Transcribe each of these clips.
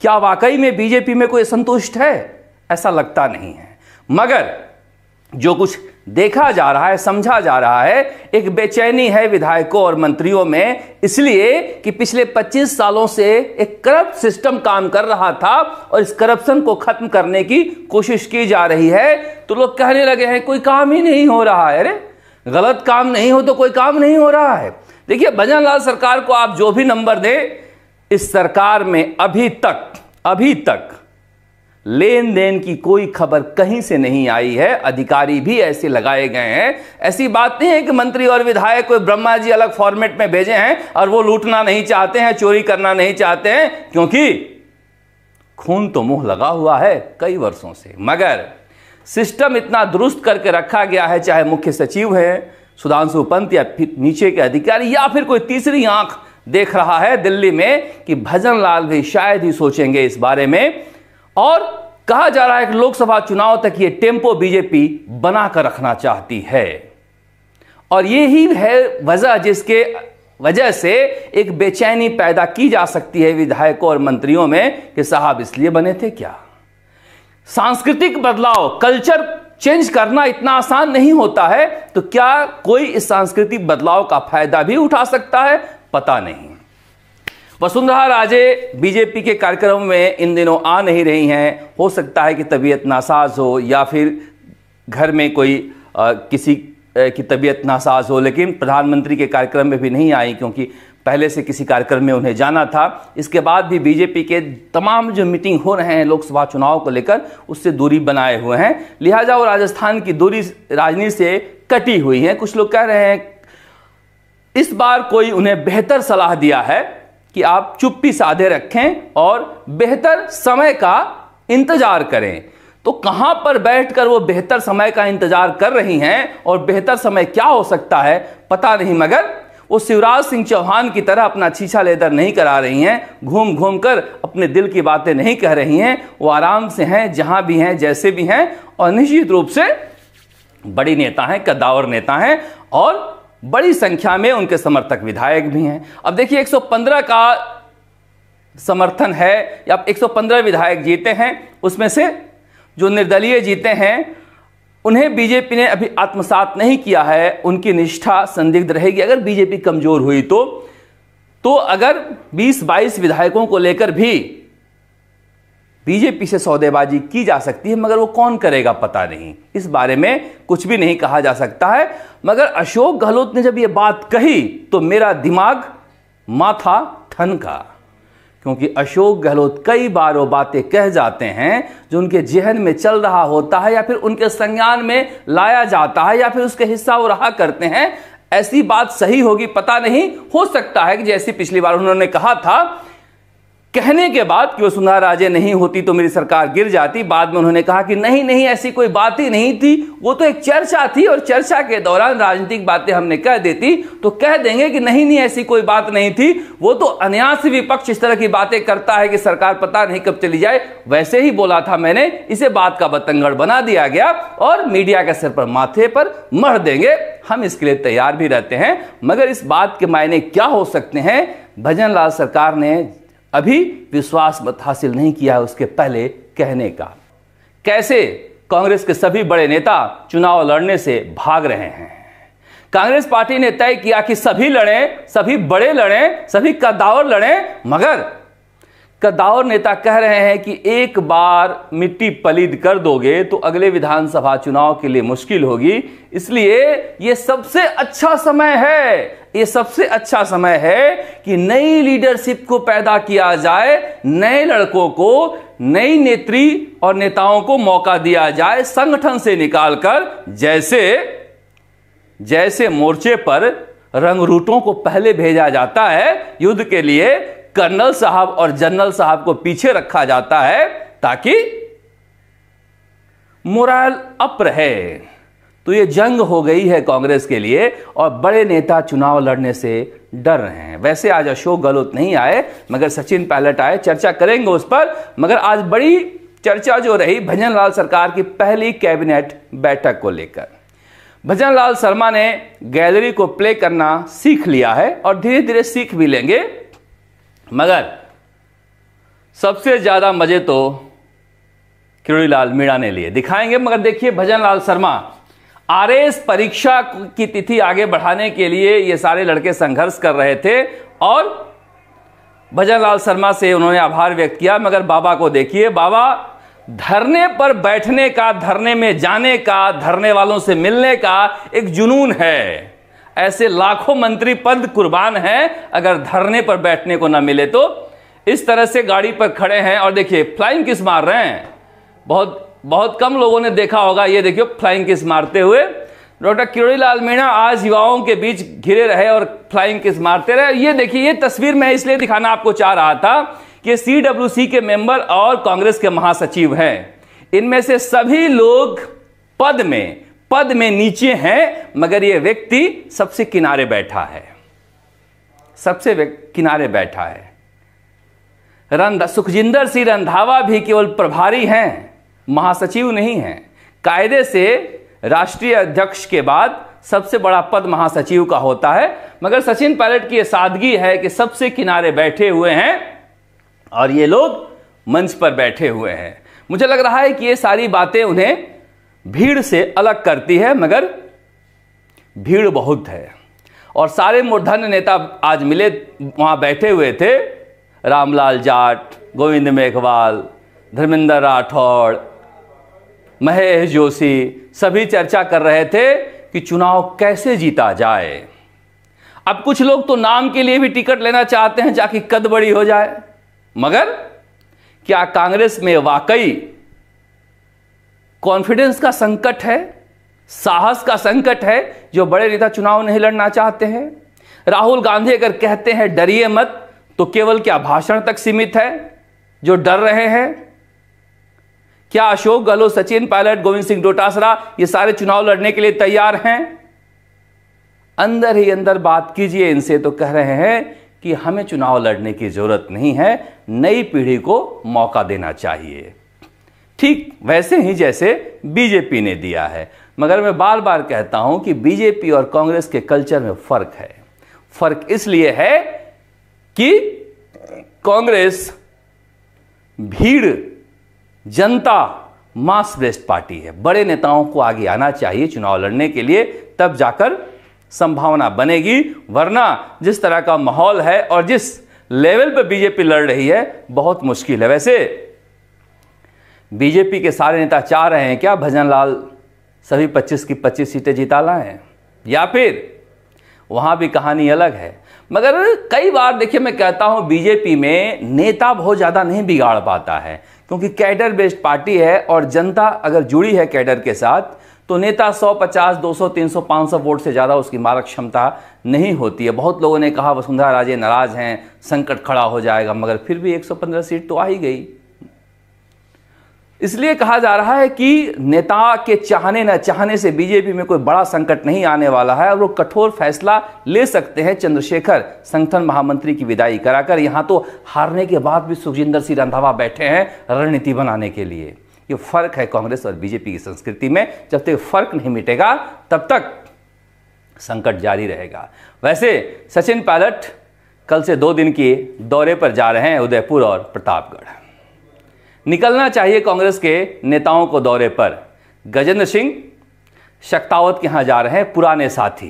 क्या वाकई में बीजेपी में कोई संतुष्ट है ऐसा लगता नहीं है मगर जो कुछ देखा जा रहा है समझा जा रहा है एक बेचैनी है विधायकों और मंत्रियों में इसलिए कि पिछले 25 सालों से एक करप्ट सिस्टम काम कर रहा था और इस करप्शन को खत्म करने की कोशिश की जा रही है तो लोग कहने लगे हैं कोई काम ही नहीं हो रहा है अरे गलत काम नहीं हो तो कोई काम नहीं हो रहा है देखिए भजन लाल सरकार को आप जो भी नंबर दें इस सरकार में अभी तक अभी तक लेन देन की कोई खबर कहीं से नहीं आई है अधिकारी भी ऐसे लगाए गए हैं ऐसी बात नहीं है कि मंत्री और विधायक कोई ब्रह्मा जी अलग फॉर्मेट में भेजे हैं और वो लूटना नहीं चाहते हैं चोरी करना नहीं चाहते हैं क्योंकि खून तो मुंह लगा हुआ है कई वर्षों से मगर सिस्टम इतना दुरुस्त करके रखा गया है चाहे मुख्य सचिव हैं सुधांशु पंत या फिर नीचे के अधिकारी या फिर कोई तीसरी आंख देख रहा है दिल्ली में कि भजन लाल भी शायद ही सोचेंगे इस बारे में और कहा जा रहा है कि लोकसभा चुनाव तक ये टेम्पो बीजेपी बनाकर रखना चाहती है और ही है वजह जिसके वजह से एक बेचैनी पैदा की जा सकती है विधायकों और मंत्रियों में कि साहब इसलिए बने थे क्या सांस्कृतिक बदलाव कल्चर चेंज करना इतना आसान नहीं होता है तो क्या कोई इस सांस्कृतिक बदलाव का फायदा भी उठा सकता है पता नहीं वसुंधरा राजे बीजेपी के कार्यक्रम में इन दिनों आ नहीं रही हैं हो सकता है कि तबीयत नासाज हो या फिर घर में कोई आ, किसी की तबीयत नासाज हो लेकिन प्रधानमंत्री के कार्यक्रम में भी नहीं आई क्योंकि पहले से किसी कार्यक्रम में उन्हें जाना था इसके बाद भी बीजेपी के तमाम जो मीटिंग हो रहे हैं लोकसभा चुनाव को लेकर उससे दूरी बनाए हुए हैं लिहाजा वो राजस्थान की दूरी राजनीति से कटी हुई है कुछ लोग कह रहे हैं इस बार कोई उन्हें बेहतर सलाह दिया है कि आप चुप्पी साधे रखें और बेहतर समय का इंतजार करें तो कहां पर बैठकर वो बेहतर समय का इंतजार कर रही हैं और बेहतर समय क्या हो सकता है पता नहीं मगर वो शिवराज सिंह चौहान की तरह अपना छीछा लेदर नहीं करा रही हैं घूम घूम कर अपने दिल की बातें नहीं कह रही हैं वो आराम से हैं जहां भी हैं जैसे भी हैं और निश्चित रूप से बड़ी नेता हैं कद्दावर नेता हैं और बड़ी संख्या में उनके समर्थक विधायक भी हैं अब देखिए 115 का समर्थन है या 115 विधायक जीते हैं उसमें से जो निर्दलीय जीते हैं उन्हें बीजेपी ने अभी आत्मसात नहीं किया है उनकी निष्ठा संदिग्ध रहेगी अगर बीजेपी कमज़ोर हुई तो तो अगर 20-22 विधायकों को लेकर भी बीजेपी से सौदेबाजी की जा सकती है मगर वो कौन करेगा पता नहीं इस बारे में कुछ भी नहीं कहा जा सकता है मगर अशोक गहलोत ने जब ये बात कही तो मेरा दिमाग माथा ठनका क्योंकि अशोक गहलोत कई बार वो बातें कह जाते हैं जो उनके जहन में चल रहा होता है या फिर उनके संज्ञान में लाया जाता है या फिर उसके हिस्सा वो रहा करते हैं ऐसी बात सही होगी पता नहीं हो सकता है कि जैसी पिछली बार उन्होंने कहा था कहने के बाद कि वसुंधरा राजे नहीं होती तो मेरी सरकार गिर जाती बाद में उन्होंने कहा कि नहीं नहीं ऐसी कोई बात ही नहीं थी वो तो एक चर्चा थी और चर्चा के दौरान राजनीतिक बातें हमने कह देती तो कह देंगे कि नहीं नहीं ऐसी कोई बात नहीं थी वो तो अन्यास विपक्ष इस तरह की बातें करता है कि सरकार पता नहीं कब चली जाए वैसे ही बोला था मैंने इसे बात का बतंगड़ बना दिया गया और मीडिया के सिर पर माथे पर मर देंगे हम इसके लिए तैयार भी रहते हैं मगर इस बात के मायने क्या हो सकते हैं भजन लाल सरकार ने अभी विश्वास मत हासिल नहीं किया है उसके पहले कहने का कैसे कांग्रेस के सभी बड़े नेता चुनाव लड़ने से भाग रहे हैं कांग्रेस पार्टी ने तय किया कि सभी लड़ें सभी बड़े लड़ें सभी कदावर लड़ें मगर कदावर नेता कह रहे हैं कि एक बार मिट्टी पलीद कर दोगे तो अगले विधानसभा चुनाव के लिए मुश्किल होगी इसलिए यह सबसे अच्छा समय है ये सबसे अच्छा समय है कि नई लीडरशिप को पैदा किया जाए नए लड़कों को नई नेत्री और नेताओं को मौका दिया जाए संगठन से निकालकर जैसे जैसे मोर्चे पर रंगरूटों को पहले भेजा जाता है युद्ध के लिए कर्नल साहब और जनरल साहब को पीछे रखा जाता है ताकि मोरल अप रहे तो ये जंग हो गई है कांग्रेस के लिए और बड़े नेता चुनाव लड़ने से डर रहे हैं वैसे आज अशोक गहलोत नहीं आए मगर सचिन पायलट आए चर्चा करेंगे उस पर मगर आज बड़ी चर्चा जो रही भजन लाल सरकार की पहली कैबिनेट बैठक को लेकर भजन लाल शर्मा ने गैलरी को प्ले करना सीख लिया है और धीरे धीरे सीख भी लेंगे मगर सबसे ज्यादा मजे तो लाल मीणा ने लिए दिखाएंगे मगर देखिए भजन लाल शर्मा आर परीक्षा की तिथि आगे बढ़ाने के लिए ये सारे लड़के संघर्ष कर रहे थे और भजन लाल शर्मा से उन्होंने आभार व्यक्त किया मगर बाबा को देखिए बाबा धरने पर बैठने का धरने में जाने का धरने वालों से मिलने का एक जुनून है ऐसे लाखों मंत्री पद कुर्बान है अगर धरने पर बैठने को ना मिले तो इस तरह से गाड़ी पर खड़े हैं और देखिए फ्लाइंग किस मार रहे हैं बहुत बहुत कम लोगों ने देखा होगा ये देखियो फ्लाइंग किस मारते हुए डॉक्टर किरोड़ीलाल मीणा आज युवाओं के बीच घिरे रहे और फ्लाइंग किस मारते रहे ये देखिए ये तस्वीर मैं इसलिए दिखाना आपको चाह रहा था कि सी के मेंबर और कांग्रेस के महासचिव हैं इनमें से सभी लोग पद में पद में नीचे हैं मगर ये व्यक्ति सबसे किनारे बैठा है सबसे किनारे बैठा है सुखजिंदर सिंह रंधावा भी केवल प्रभारी हैं महासचिव नहीं है कायदे से राष्ट्रीय अध्यक्ष के बाद सबसे बड़ा पद महासचिव का होता है मगर सचिन पायलट की यह सादगी है कि सबसे किनारे बैठे हुए हैं और ये लोग मंच पर बैठे हुए हैं मुझे लग रहा है कि ये सारी बातें उन्हें भीड़ से अलग करती है मगर भीड़ बहुत है और सारे मूर्धन्य नेता आज मिले वहां बैठे हुए थे रामलाल जाट गोविंद मेघवाल धर्मेंद्र राठौड़ महेश जोशी सभी चर्चा कर रहे थे कि चुनाव कैसे जीता जाए अब कुछ लोग तो नाम के लिए भी टिकट लेना चाहते हैं ताकि कद बड़ी हो जाए मगर क्या कांग्रेस में वाकई कॉन्फिडेंस का संकट है साहस का संकट है जो बड़े नेता चुनाव नहीं लड़ना चाहते हैं राहुल गांधी अगर कहते हैं डरिए मत तो केवल क्या भाषण तक सीमित है जो डर रहे हैं क्या अशोक गहलोत सचिन पायलट गोविंद सिंह डोटासरा ये सारे चुनाव लड़ने के लिए तैयार हैं अंदर ही अंदर बात कीजिए इनसे तो कह रहे हैं कि हमें चुनाव लड़ने की जरूरत नहीं है नई पीढ़ी को मौका देना चाहिए ठीक वैसे ही जैसे बीजेपी ने दिया है मगर मैं बार बार कहता हूं कि बीजेपी और कांग्रेस के कल्चर में फर्क है फर्क इसलिए है कि कांग्रेस भीड़ जनता मास बेस्ड पार्टी है बड़े नेताओं को आगे आना चाहिए चुनाव लड़ने के लिए तब जाकर संभावना बनेगी वरना जिस तरह का माहौल है और जिस लेवल पर बीजेपी लड़ रही है बहुत मुश्किल है वैसे बीजेपी के सारे नेता चाह रहे हैं क्या भजन लाल सभी 25 की 25 सीटें ला लाएं या फिर वहां भी कहानी अलग है मगर कई बार देखिए मैं कहता हूं बीजेपी में नेता बहुत ज़्यादा नहीं बिगाड़ पाता है क्योंकि कैडर बेस्ड पार्टी है और जनता अगर जुड़ी है कैडर के साथ तो नेता 150, 200, 300, 500 वोट से ज़्यादा उसकी मारक क्षमता नहीं होती है बहुत लोगों ने कहा वसुंधरा राजे नाराज़ हैं संकट खड़ा हो जाएगा मगर फिर भी 115 सीट तो आ ही गई इसलिए कहा जा रहा है कि नेता के चाहने न चाहने से बीजेपी में कोई बड़ा संकट नहीं आने वाला है और वो कठोर फैसला ले सकते हैं चंद्रशेखर संगठन महामंत्री की विदाई कराकर यहाँ तो हारने के बाद भी सुखजिंदर सिंह रंधावा बैठे हैं रणनीति बनाने के लिए ये फर्क है कांग्रेस और बीजेपी की संस्कृति में जब तक फर्क नहीं मिटेगा तब तक संकट जारी रहेगा वैसे सचिन पायलट कल से दो दिन के दौरे पर जा रहे हैं उदयपुर और प्रतापगढ़ निकलना चाहिए कांग्रेस के नेताओं को दौरे पर गजेंद्र सिंह शक्तावत के यहां जा रहे हैं पुराने साथी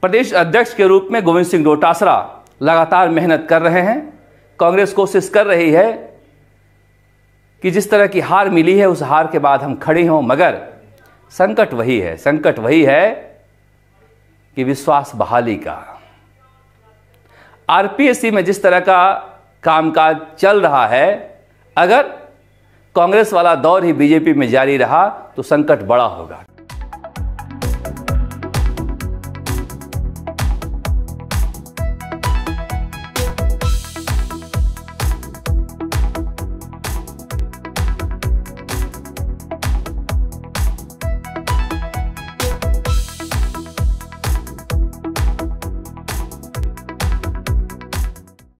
प्रदेश अध्यक्ष के रूप में गोविंद सिंह डोटासरा लगातार मेहनत कर रहे हैं कांग्रेस कोशिश कर रही है कि जिस तरह की हार मिली है उस हार के बाद हम खड़े हों मगर संकट वही है संकट वही है कि विश्वास बहाली का आरपीएससी में जिस तरह का कामकाज चल रहा है अगर कांग्रेस वाला दौर ही बीजेपी में जारी रहा तो संकट बड़ा होगा